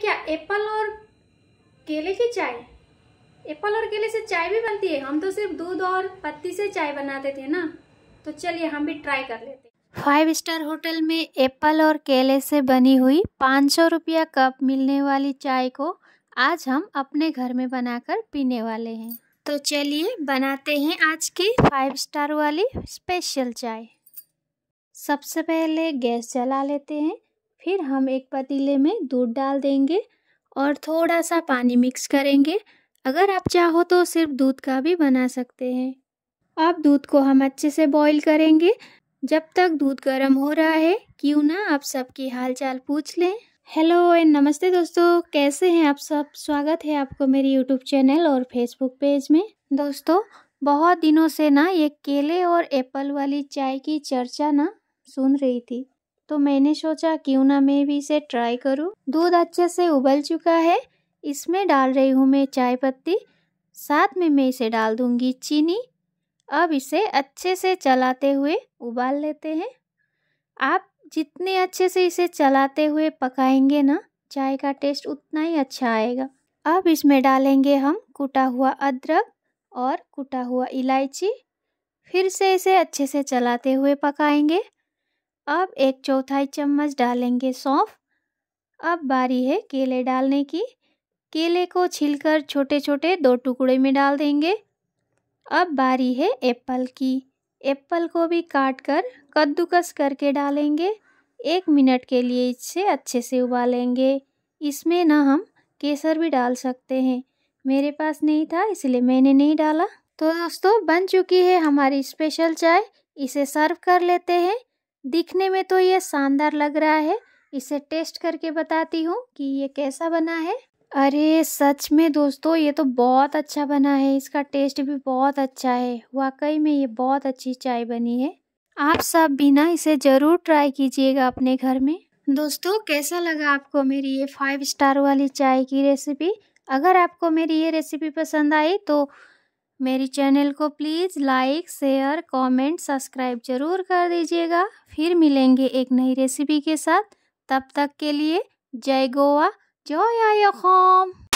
क्या एप्पल और केले की चाय एप्पल और केले से चाय भी बनती है हम तो सिर्फ दूध और पत्ती से चाय बनाते थे ना तो चलिए हम भी ट्राई कर लेते फाइव स्टार होटल में एप्पल और केले से बनी हुई पाँच सौ रुपया कप मिलने वाली चाय को आज हम अपने घर में बनाकर पीने वाले हैं तो चलिए बनाते हैं आज की फाइव स्टार वाली स्पेशल चाय सबसे पहले गैस जला लेते हैं फिर हम एक पतीले में दूध डाल देंगे और थोड़ा सा पानी मिक्स करेंगे अगर आप चाहो तो सिर्फ दूध का भी बना सकते हैं अब दूध को हम अच्छे से बॉईल करेंगे जब तक दूध गर्म हो रहा है क्यों ना आप सबकी हालचाल पूछ लें हेलो एंड नमस्ते दोस्तों कैसे हैं आप सब स्वागत है आपको मेरी यूट्यूब चैनल और फेसबुक पेज में दोस्तों बहुत दिनों से ना ये केले और एप्पल वाली चाय की चर्चा ना सुन रही थी तो मैंने सोचा क्यों ना मैं भी इसे ट्राई करूँ दूध अच्छे से उबल चुका है इसमें डाल रही हूँ मैं चाय पत्ती साथ में मैं इसे डाल दूँगी चीनी अब इसे अच्छे से चलाते हुए उबाल लेते हैं आप जितने अच्छे से इसे चलाते हुए पकाएंगे ना चाय का टेस्ट उतना ही अच्छा आएगा अब इसमें डालेंगे हम कूटा हुआ अदरक और कूटा हुआ इलायची फिर से इसे अच्छे से चलाते हुए पकाएंगे अब एक चौथाई चम्मच डालेंगे सौंफ अब बारी है केले डालने की केले को छीलकर छोटे छोटे दो टुकड़े में डाल देंगे अब बारी है एप्पल की एप्पल को भी काट कर कद्दूकस करके डालेंगे एक मिनट के लिए इसे अच्छे से उबालेंगे इसमें ना हम केसर भी डाल सकते हैं मेरे पास नहीं था इसलिए मैंने नहीं डाला तो दोस्तों बन चुकी है हमारी स्पेशल चाय इसे सर्व कर लेते हैं दिखने में तो ये शानदार लग रहा है इसे टेस्ट करके बताती हूँ कि ये कैसा बना है अरे सच में दोस्तों ये तो बहुत अच्छा बना है इसका टेस्ट भी बहुत अच्छा है वाकई में ये बहुत अच्छी चाय बनी है आप सब बिना इसे ज़रूर ट्राई कीजिएगा अपने घर में दोस्तों कैसा लगा आपको मेरी ये फाइव स्टार वाली चाय की रेसिपी अगर आपको मेरी ये रेसिपी पसंद आई तो मेरी चैनल को please like share comment subscribe ज़रूर कर दीजिएगा फिर मिलेंगे एक नई रेसिपी के साथ तब तक के लिए जय गोवा जय आया